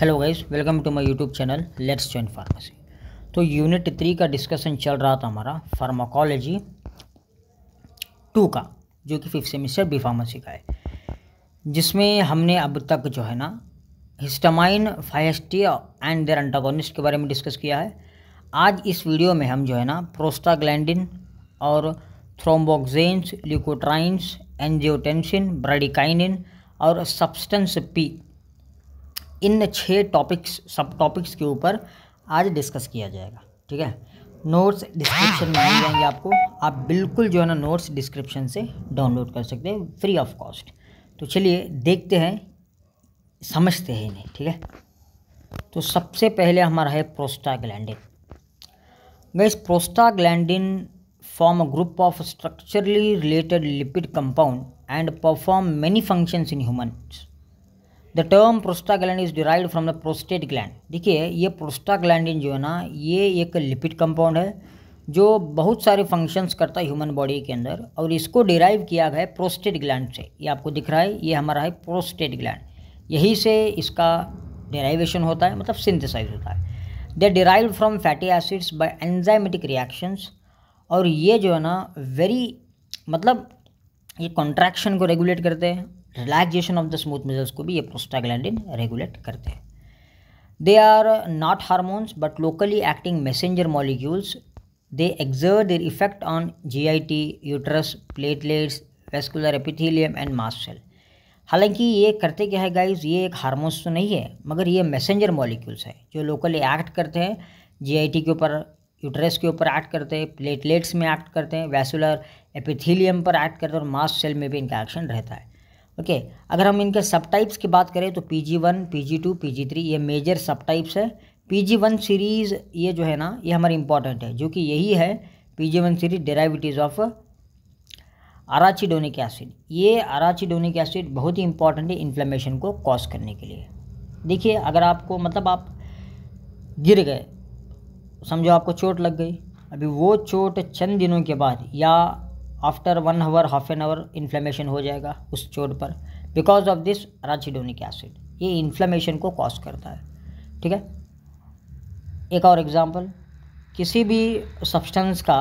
Hello guys welcome to my YouTube channel let's join pharmacy तो unit three का discussion चल रहा था हमारा फार्माकोलॉजी टू का जो कि फिफ्थ सेमिस्टर बी फार्मेसी का है जिसमें हमने अब तक जो है ना हिस्टामाइन फाइस्टी एंड देर अंटागोनिस्ट के बारे में डिस्कस किया है आज इस वीडियो में हम जो है ना प्रोस्टाग्लैंडिन और थ्रोम्बोक्जेंस ल्यूकोट्राइन्स एनजियोटेंसिन ब्रेडिकाइनिन और सब्सटेंस पी इन छः टॉपिक्स सब टॉपिक्स के ऊपर आज डिस्कस किया जाएगा ठीक है नोट्स डिस्क्रिप्शन में मिल जाएंगे आपको आप बिल्कुल जो है ना नोट्स डिस्क्रिप्शन से डाउनलोड कर सकते हैं फ्री ऑफ कॉस्ट तो चलिए देखते हैं समझते हैं इन्हें ठीक है तो सबसे पहले हमारा है prostaglandins prostaglandin form a group of structurally related lipid compound and perform many functions in human the term prostaglandin is derive from the prostate gland देखिए ये प्रोस्टाग्लैंडिन जो है ना ये एक लिपिड कंपाउंड है जो बहुत सारे फंक्शंस करता है ह्यूमन बॉडी के अंदर और इसको डिराइव किया गया है प्रोस्टेट ग्लैंड से ये आपको दिख रहा है ये हमारा है प्रोस्टेट ग्लैंड यही से इसका डिराइवेशन होता है मतलब सिंथेसाइज होता है they derive from fatty acids by enzymatic reactions और ये जो है ना वेरी मतलब ये कॉन्ट्रैक्शन को रेगुलेट करते हैं relaxation of the smooth muscles को भी ये प्रोस्टाग्लैंडिन रेगुलेट करते हैं they are not hormones but locally acting messenger molecules they effect on G I T uterus platelets vascular epithelium and mast cell हालांकि ये करते क्या है गाइज़ ये एक हारमोन्स तो नहीं है मगर ये मैसेंजर मॉलिक्यूल्स है जो लोकली एक्ट करते हैं जी आई टी के ऊपर यूट्रस के ऊपर एक्ट करते हैं प्लेटलेट्स में एक्ट करते हैं वैसुलर एपिथीलियम पर एक्ट करते हैं और मास सेल में भी इनका एक्शन रहता है ओके अगर हम इनके सब टाइप्स की बात करें तो P G one P G two P G three ये मेजर सब टाइप्स है पी जी वन सीरीज़ ये जो है ना ये हमारी इंपॉर्टेंट है जो कि यही है P G one series derivatives of arachidonic acid ये अराचिडोनिक एसिड बहुत ही इंपॉर्टेंट है इन्फ्लेमेशन को कॉज करने के लिए देखिए अगर आपको मतलब आप गिर गए समझो आपको चोट लग गई अभी वो चोट चंद दिनों के बाद या after one hour half an hour inflammation हो जाएगा उस चोट पर because of this arachidonic acid ये इन्फ्लेमेशन को कॉज करता है ठीक है एक और एग्ज़ाम्पल किसी भी सब्सटेंस का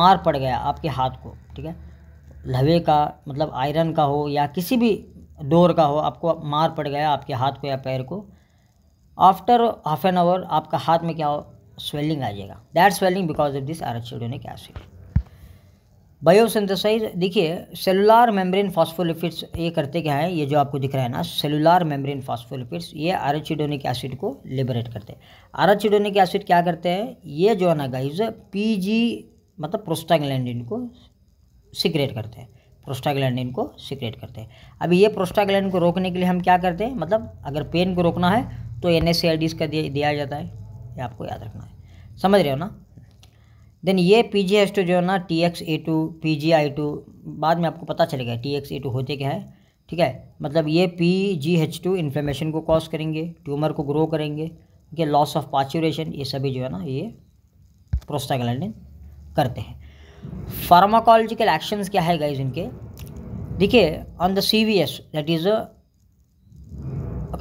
मार पड़ गया आपके हाथ को ठीक है लवे का मतलब आयरन का हो या किसी भी डोर का हो आपको मार पड़ गया आपके हाथ को या पैर को आफ्टर हाफ एन आवर आपका हाथ में क्या हो स्वेलिंग आ जाएगा that swelling because of this arachidonic acid biosynthesize देखिए सेलुलर मेम्ब्रेन फॉस्फोलिपिड्स ये करते क्या है ये जो आपको दिख रहा है ना सेलुलर मेम्ब्रेन फॉस्फोलिपिड्स ये आरचिडोनिक एसिड को लिबरेट करते हैं आरचिडोनिक एसिड क्या करते हैं ये जो है ना गाइज पीजी मतलब प्रोस्टाग्लैंडिन को सिक्रेट करते हैं प्रोस्टाग्लैंडिन को सिक्रेट करते हैं अभी ये प्रोस्टाग्लैंड को रोकने के लिए हम क्या करते हैं मतलब अगर पेन को रोकना है तो एन एस का दिया जाता है ये आपको याद रखना है समझ रहे हो ना देन ये पी जी टू जो है ना T X A two P G I two बाद में आपको पता चलेगा टी एक्स ए टू होते क्या है ठीक है मतलब ये P G H two inflammation को कॉज करेंगे ट्यूमर को ग्रो करेंगे ठीक है लॉस ऑफ पाचुरेशन ये सभी जो है ना ये प्रोस्टाग्लैंड करते हैं फार्माकोलॉजिकल एक्शंस क्या है गाइज इनके देखिए on the C V S that is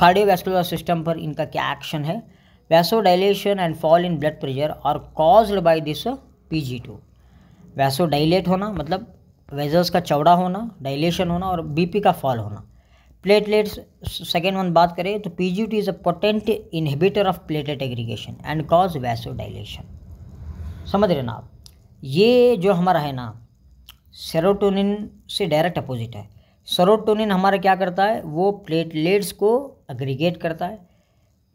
cardiovascular system पर इनका क्या एक्शन है vasodilation and fall in blood pressure are caused by this P G two vasodilate होना मतलब वेजर्स का चौड़ा होना डाइलेशन होना और बीपी का फॉल होना प्लेटलेट्स सेकेंड वन बात करें तो P G two is a potent inhibitor of platelet aggregation and cause vasodilation समझ रहे ना आप ये जो हमारा है ना सेरोटोनिन से डायरेक्ट अपोजिट है सेरोटोनिन हमारा क्या करता है वो प्लेटलेट्स को एग्रीगेट करता है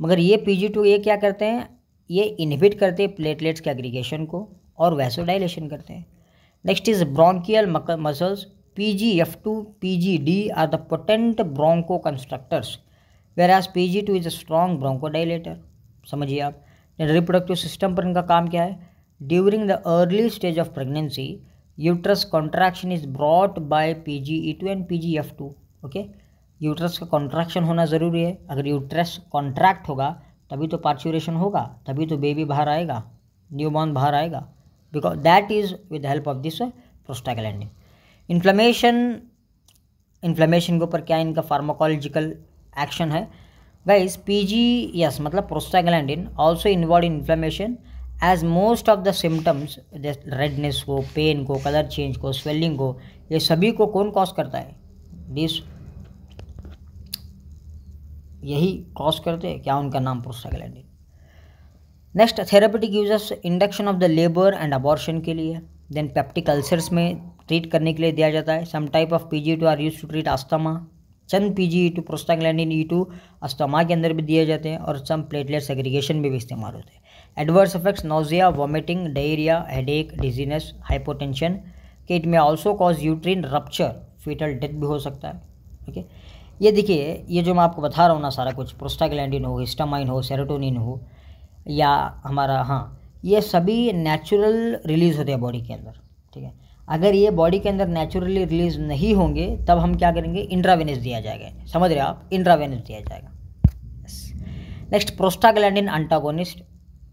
मगर ये पी जी टू ये क्या करते हैं ये इनहिबिट करते हैं प्लेटलेट्स के एग्रीगेशन को और वैसोडाइलेशन करते हैं next is bronchial muscles P G F two P G D are the potent bronchoconstrictors whereas P G two is a strong bronchodilator समझिए आप रिप्रोडक्टिव सिस्टम पर इनका काम क्या है during the early stage of pregnancy uterus contraction is brought by P G E two and P G F two okay uterus का contraction होना ज़रूरी है अगर यूट्रस कॉन्ट्रैक्ट होगा तभी तो पार्चुरेशन होगा तभी तो बेबी बाहर आएगा न्यूबॉर्न बाहर आएगा because that is with the help of this prostaglandin inflammation inflammation के ऊपर क्या इनका फार्माकोलॉजिकल एक्शन है गाइस पीजी यस मतलब prostaglandin also involve in inflammation as most of the symptoms redness को पेन को कलर चेंज को स्वेलिंग को ये सभी को कौन कॉज करता है दिस यही कॉज करते हैं क्या उनका नाम prostaglandin next therapeutic uses induction of the labour and abortion के लिए देन पेप्टिक अल्सर्स में ट्रीट करने के लिए दिया जाता है some type of P G two are use to treat asthma चंद P G two prostaglandin E two asthma के अंदर भी दिए जाते हैं और सम प्लेटलेट सेग्रीगेशन में भी, भी इस्तेमाल होते हैं adverse effects nausea vomiting diarrhoea headache dizziness hypotension के it may also cause uterine rupture foetal death भी हो सकता है ओके ये देखिए ये जो मैं आपको बता रहा हूँ ना सारा कुछ प्रोस्टाग्लैंडिन हो हिस्टामाइन हो सेरोटोनिन हो या हमारा हाँ ये सभी नेचुरल रिलीज़ होते हैं बॉडी के अंदर ठीक है अगर ये बॉडी के अंदर नेचुरली रिलीज़ नहीं होंगे तब हम क्या करेंगे इंट्रावेनस दिया जाएगा समझ रहे हो आप इंट्रावेनस दिया जाएगा नेक्स्ट प्रोस्टाग्लैंडिन अंटागोनिस्ट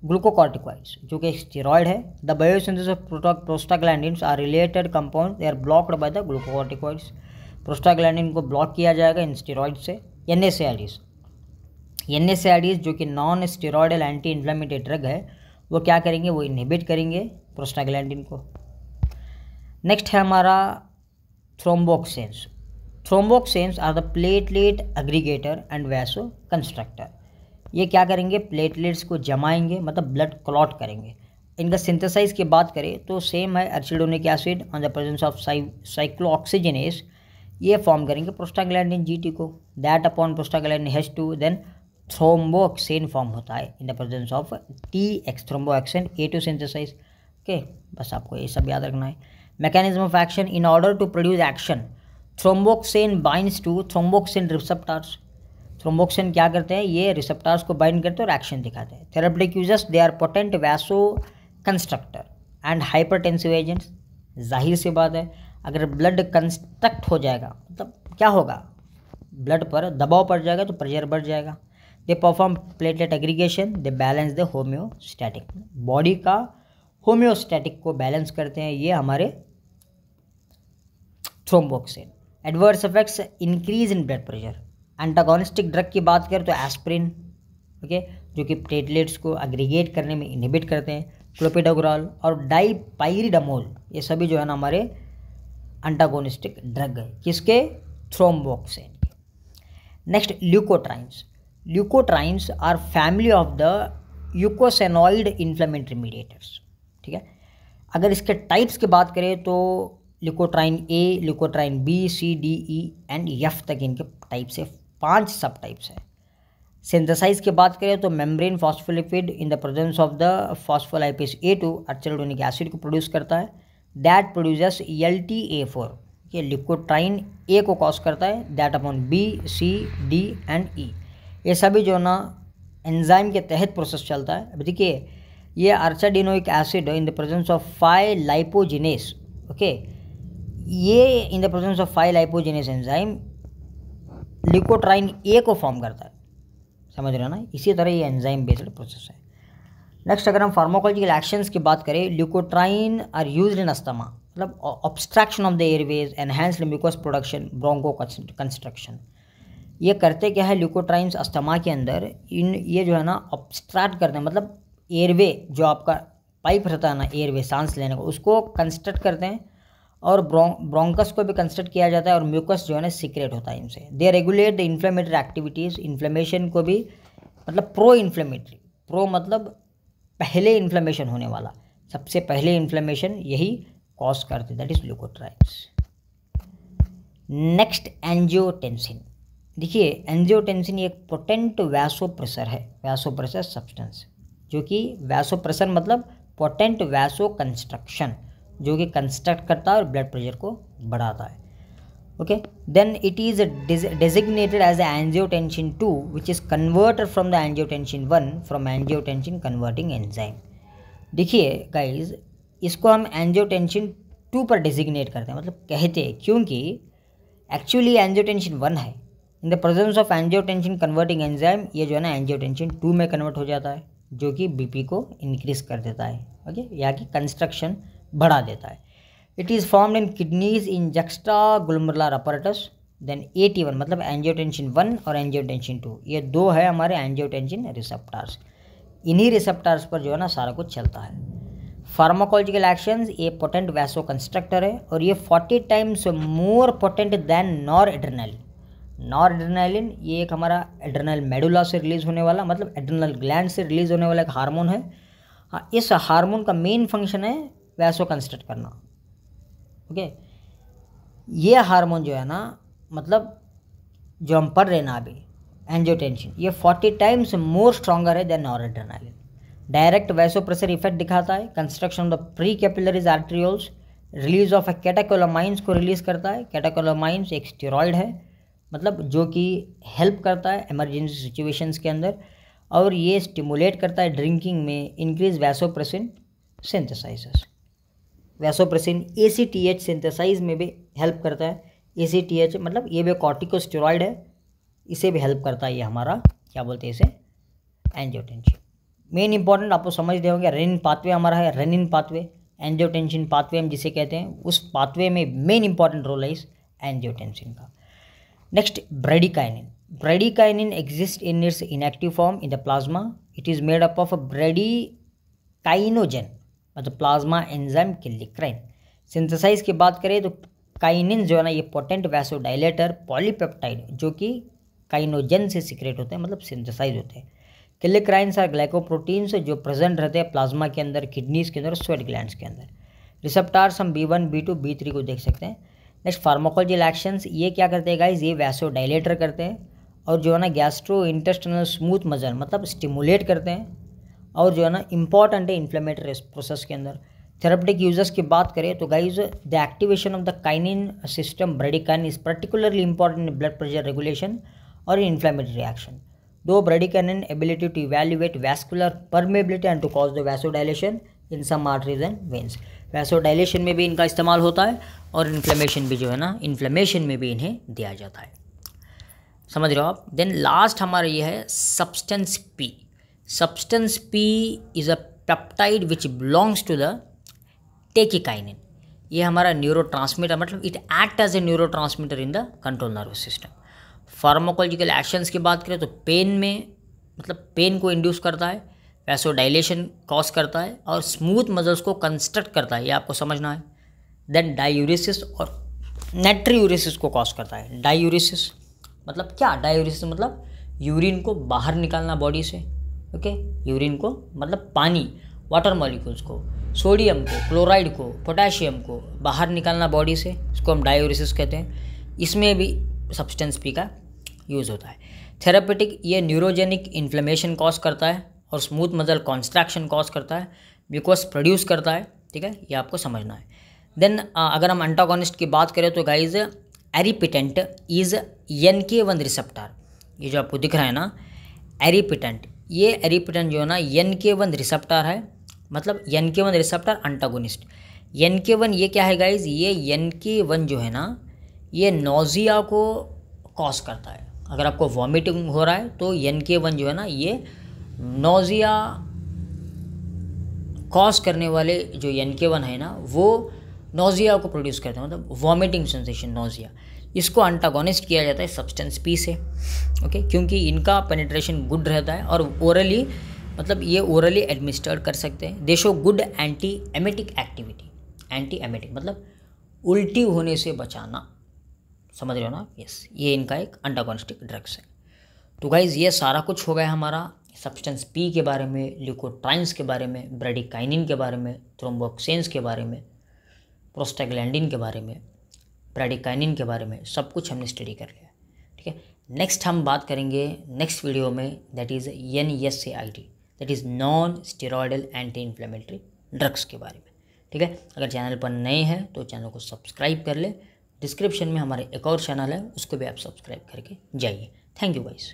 ग्लूकोकॉर्टिकॉइड्स जो कि स्टीरोयड है the biosynthesis of prostaglandins are related compound they are blocked by the glucocorticoids prostaglandin को ब्लॉक किया जाएगा इन स्टीरोयड से एन एस एन एस जो कि non steroidal anti inflammatory drug है वो क्या करेंगे वो इनहिबिट करेंगे प्रोस्टाग्लैंडिन को नेक्स्ट है हमारा thromboxanes thromboxanes are the platelet aggregator and vasoconstrictor ये क्या करेंगे प्लेटलेट्स को जमाएंगे मतलब ब्लड क्लॉट करेंगे इनका सिंथेसाइज की बात करें तो सेम है arachidonic acid on the presence of cyclooxygenase ये फॉर्म करेंगे प्रोस्टाग्लैंडिन टी को that upon prostaglandin H two then thromboxane form होता है in the presence of T X thromboxane A two synthesize okay बस आपको ये सब याद रखना है mechanism of action in order to produce action thromboxane binds to thromboxane receptors thromboxane क्या करते हैं ये रिसेप्टार्स को बाइंड करते हैं और एक्शन दिखाते हैं therapeutic users they are potent vasoconstrictor and hyper agents जाहिर सी बात है अगर ब्लड कंस्ट्रक्ट हो जाएगा मतलब क्या होगा ब्लड पर दबाव पड़ जाएगा तो प्रेशर बढ़ जाएगा they perform platelet aggregation they balance the homeostatic body का होम्योस्टैटिक को बैलेंस करते हैं ये हमारे thromboxane adverse effects increase in blood pressure antagonistic drug की बात करें तो एस्प्रिन ओके जो कि प्लेटलेट्स को एग्रीगेट करने में इनहिबिट करते हैं क्लोपिडोग्रॉल और डाईपायरिडामोल ये सभी जो है ना हमारे एंटागोनिस्टिक ड्रग है किसके thromboxane next leukotrienes leukotrienes are family of the eicosanoid inflammatory mediators ठीक है अगर इसके टाइप्स की बात करें तो leukotriene A leukotriene B C D E and F तक इनके टाइप्स है पांच सब टाइप्स हैं सिंथेसाइज की बात करें तो membrane phospholipid in the presence of the phospholipase A two arachidonic acid को प्रोड्यूस करता है that produce L T A four ये लिकोट्राइन ए को कॉज करता है that upon B C D and E ये सभी जो ना एंजाइम के तहत प्रोसेस चलता है अब देखिए ये arachidonic acid in the presence of five lipoxygenase okay ये in the presence of five lipoxygenase enzyme leukotriene A को फॉर्म करता है समझ रहे हो ना इसी तरह ये एंजाइम बेस्ड प्रोसेस है नेक्स्ट अगर हम फार्माकोलॉजिकल एक्शंस की बात करें leukotriene are use in asthma मतलब obstruction of the airways enhanced mucus production bronchoconstriction ये करते क्या है ल्यूकोट्राइन्स अस्थमा के अंदर इन ये जो है ना ऑब्स्ट्रैक्ट करते हैं मतलब एयरवे जो आपका पाइप रहता है ना एयरवे सांस लेने को उसको कंस्ट्रक्ट करते हैं और ब्रोंकस को भी कंस्ट्रक्ट किया जाता है और म्यूकस जो है ना सीक्रेट होता है इनसे they regulate the inflammatory activities inflammation को भी मतलब प्रो इन्फ्लेमेटरी प्रो मतलब पहले इन्फ्लेमेशन होने वाला सबसे पहले इन्फ्लेमेशन यही कॉज करते that is leukotrienes next angiotensin देखिए एंजियोटेंसिन एक पोटेंट वैसोप्रेसर है वैसोप्रेसर सब्सटेंस जो कि वैसोप्रेसर मतलब पोटेंट वैसो कंस्ट्रक्शन जो कि कंस्ट्रक्ट करता है और ब्लड प्रेशर को बढ़ाता है okay then it is designated as angiotensin two which is converted from the angiotensin one from angiotensin converting enzyme देखिए गाइज इसको हम एंजियोटेंशन टू पर डेजिग्नेट करते हैं मतलब कहते हैं क्योंकि एक्चुअली एंजियोटेंशन वन है in the presence of angiotensin converting enzyme ये जो है ना एंजियोटेंशन टू में कन्वर्ट हो जाता है जो कि बीपी को इंक्रीज कर देता है ओके या कि कंस्ट्रक्शन बढ़ा देता है it is formed in kidneys in juxtaglomerular apparatus then A T one मतलब एंजियोटेंशन वन और एंजियोटेंशन टू ये दो है हमारे एंजियोटेंशन रिसेप्टार्स इन्हीं रिसेप्टार्स पर जो है ना सारा कुछ चलता है फार्माकोलॉजिकल एक्शन ये पोटेंट वैसो कंस्ट्रक्टर है और ये forty times more potent than nor adrenal noradrenaline ये एक हमारा एड्रेनल मेडुला से रिलीज़ होने वाला मतलब एड्रेनल ग्लैंड से रिलीज़ होने वाला एक हार्मोन है हाँ इस हार्मोन का मेन फंक्शन है वैसो कंस्ट्रक्ट करना ओके ये हार्मोन जो है ना मतलब जो हम पढ़ रहे ना अभी एंजियोटेंशन ये फोर्टी टाइम्स मोर स्ट्रॉगर है then noradrenaline direct vasopressor effect दिखाता है constriction of the pre capillaries arterioles release of a catecholamines को रिलीज करता है कैटाकोलोमाइंस एक स्टेरॉइड है मतलब जो कि हेल्प करता है इमरजेंसी सिचुएशंस के अंदर और ये स्टिमुलेट करता है ड्रिंकिंग में increase vasopressin synthesize vasopressin A C T H synthesize में भी हेल्प करता है ए सी टी एच मतलब ये भी कॉर्टिकोस्टेरॉइड है इसे भी हेल्प करता है ये हमारा क्या बोलते हैं इसे एंजियोटेंशन मेन इंपॉर्टेंट आपको समझ दे होंगे रेनिन पाथवे हमारा है रेनिन पाथवे एंजियोटेंशन पाथवे हम जिसे कहते हैं उस पाथवे में मेन इंपॉर्टेंट रोल है इस एंजियोटेंशन का Next, bradykinin. Bradykinin exists in its inactive form in the plasma. It is made up of a bradykinogen, मतलब प्लाज्मा एंजाइम किल्लिक्राइन सिंथेसाइज की बात करें तो काइनिन जो है ना ये पोटेंट वैसोडाइलेटर पॉलीपेप्टाइड जो कि काइनोजन से सिक्रेट होते हैं मतलब सिंथेसाइज होते हैं किल्लिक्राइन्स आर ग्लाइकोप्रोटीन्स जो प्रेजेंट रहते हैं प्लाज्मा के अंदर किडनीज के अंदर स्वेट ग्लैंड के अंदर रिसेप्टार्स हम B one B two B three को देख सकते हैं नेक्स्ट फार्माकोलॉजी एक्शंस ये क्या करते हैं गाइज ये वैसो डायलेटर करते हैं और जो है ना गैस्ट्रो इंटेस्टिनल स्मूथ मजल मतलब स्टिमुलेट करते हैं और जो है ना इंपॉर्टेंट है इन्फ्लेमेटरी प्रोसेस के अंदर थेरेप्टिक यूजर्स की बात करें तो guys the activation of the kinin system bradykinin is particularly important in blood pressure regulation और इन्फ्लेमेटरी एक्शन दो bradykinin ability to evaluate vascular permeability and to cause the dilation in some arteries and veins vasodilation में भी इनका इस्तेमाल होता है और inflammation भी जो है ना इन्फ्लेमेशन में भी इन्हें दिया जाता है समझ रहे हो आप देन लास्ट हमारा ये है substance P substance P is a peptide which belongs to the tachykinin ये हमारा न्यूरो ट्रांसमीटर मतलब it act as a neurotransmitter in the control nervous system pharmacological actions की बात करें तो पेन में मतलब पेन को इंड्यूस करता है वैसोडाइलेशन कॉज करता है और स्मूथ मजल्स को कंस्ट्रक्ट करता है ये आपको समझना है देन डायूरिसिस और नेट्रीयूरिसिस को कॉज करता है डायूरिसिस मतलब क्या डायूरिसिस मतलब यूरिन को बाहर निकालना बॉडी से ओके यूरिन को मतलब पानी वाटर मॉलिक्यूल्स को सोडियम को क्लोराइड को पोटेशियम को बाहर निकालना बॉडी से इसको हम डायोरिसिस कहते हैं इसमें भी सब्सटेंस पी का यूज़ होता है थेरापेटिक ये न्यूरोजेनिक इन्फ्लेमेशन कॉज करता है और स्मूथ मजल कॉन्स्ट्रैक्शन कॉज करता है बिकॉज प्रोड्यूस करता है ठीक है ये आपको समझना है देन अगर हम अंटागोनिस्ट की बात करें तो guys aprepitant is N K one receptor ये जो आपको दिख रहा है ना एरिपिटेंट ये एरिपिटेंट जो है ना एन के वन रिसेप्टार है मतलब N K one receptor antagonist N K one ये क्या है गाइज ये एन के वन जो है ना ये नोजिया को कॉज करता है अगर आपको वॉमिटिंग हो रहा है तो एन के वन जो है ना ये नोज़िया कॉज करने वाले जो एन के वन है ना वो नोज़िया को प्रोड्यूस करते हैं मतलब वॉमिटिंग सेंसेशन नोज़िया इसको अंटागोनिस्ट किया जाता है सब्सटेंस पी से ओके क्योंकि इनका पेनिट्रेशन गुड रहता है और ओरली मतलब ये ओरली एडमिनिस्टर्ड कर सकते हैं they show good anti emetic activity anti emetic मतलब उल्टी होने से बचाना समझ रहे हो ना यस ये इनका एक अंटागोनिस्टिक ड्रग्स है तो गाइज ये सारा कुछ हो गया हमारा सब्सटेंस पी के बारे में ल्यूकोट्राइंस के बारे में ब्रेडिकाइनिन के बारे में थ्रोम्बोक्सेंस के बारे में प्रोस्टाग्लैंडिन के बारे में ब्रेडिकाइनिन के बारे में सब कुछ हमने स्टडी कर लिया ठीक है नेक्स्ट हम बात करेंगे नेक्स्ट वीडियो में that is N S A I T that is non steroidal anti inflammatory drugs के बारे में ठीक है अगर चैनल पर नए हैं तो चैनल को सब्सक्राइब कर ले डिस्क्रिप्शन में हमारे एक और चैनल है उसको भी आप सब्सक्राइब करके जाइए थैंक यू गाइज़